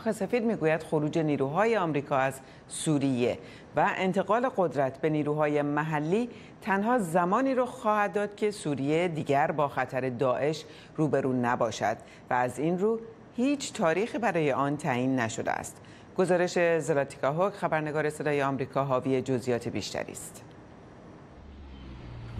کاخ سفید میگوید خروج نیروهای آمریکا از سوریه و انتقال قدرت به نیروهای محلی تنها زمانی رو خواهد داد که سوریه دیگر با خطر داعش روبرو نباشد و از این رو هیچ تاریخی برای آن تعیین نشده است گزارش زلاتیکا هوک خبرنگار صدای آمریکا حاوی جزئیات بیشتری است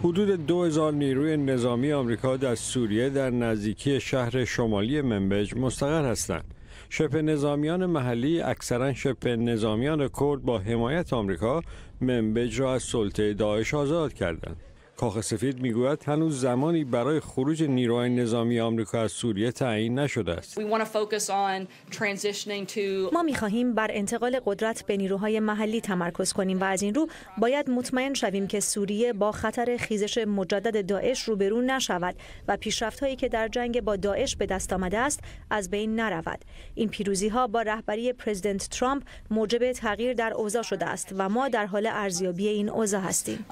حدود 2000 نیروی نظامی آمریکا در سوریه در نزدیکی شهر شمالی منبج مستقر هستند شپ نظامیان محلی اکثرا شپ نظامیان کرد با حمایت آمریکا منبج را از سلطه داعش آزاد کردند کاخ سفید میگوید هنوز زمانی برای خروج نیروهای نظامی آمریکا از سوریه تعیین نشده است. ما میخواهیم بر انتقال قدرت به نیروهای محلی تمرکز کنیم و از این رو باید مطمئن شویم که سوریه با خطر خیزش مجدد داعش روبرو نشود و پیشرفت هایی که در جنگ با داعش به دست آمده است از بین نرود. این پیروزی ها با رهبری پرزیدنت ترامپ موجب تغییر در اوضاع شده است و ما در حال ارزیابی این اوضاع هستیم.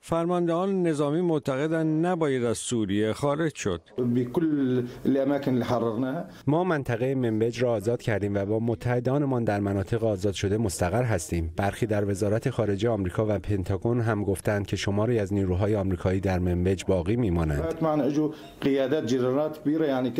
فرماندهان نظامی معتقدند نباید از سوریه خارج شد. ما منطقه منبج را آزاد کردیم و با متحدانمان در مناطق آزاد شده مستقر هستیم. برخی در وزارت خارجه آمریکا و پنتاگون هم گفتند که شماری از نیروهای آمریکایی در منبج باقی میمانند. یعنی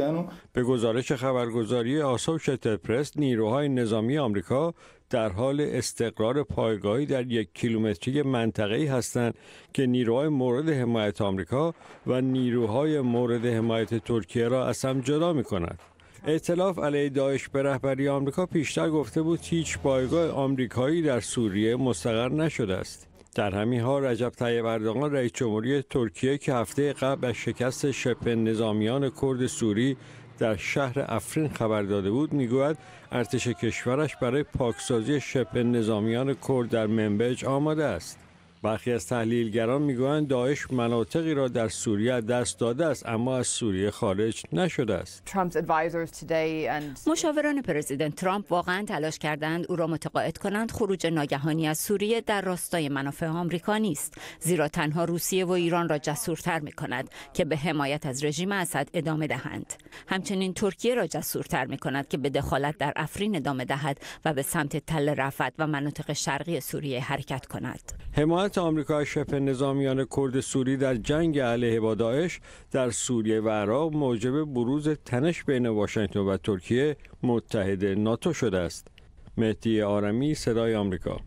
به گزارش خبرگزاری آسوشیتد پرس نیروهای نظامی آمریکا در حال استقرار پایگاهی در یک کیلومتری منطقه‌ای هستند که نیروهای مورد حمایت آمریکا و نیروهای مورد حمایت ترکیه را از هم جدا می‌کند. اعتلاف علیه داعش به رهبری آمریکا پیشتر گفته بود هیچ پایگاه آمریکایی در سوریه مستقر نشده است. در همین حال رجب طیب اردوغان رئیس جمهوری ترکیه که هفته قبل از شکست شبه نظامیان کرد سوری در شهر افرین خبر داده بود میگوید ارتش کشورش برای پاکسازی شبه نظامیان کرد در منبج آماده است برخی از تحلیلگران میگویند داعش مناطقی را در سوریه دست داده است اما از سوریه خارج نشده است مشاوران پرزیدنت ترامپ واقعا تلاش کردند او را متقاعد کنند خروج ناگهانی از سوریه در راستای منافع آمریکا نیست زیرا تنها روسیه و ایران را جسورتر می کند که به حمایت از رژیم اسد ادامه دهند همچنین ترکیه را جسورتر می کند که به دخالت در افرین ادامه دهد و به سمت تل رفت و مناطق شرقی سوریه حرکت کند حمایت امریکا آمریکا شبه نظامیان کرد سوری در جنگ علیه با داعش در سوریه و عراق موجب بروز تنش بین واشنگتن و ترکیه متحد ناتو شده است. مهدی آرمی صدای آمریکا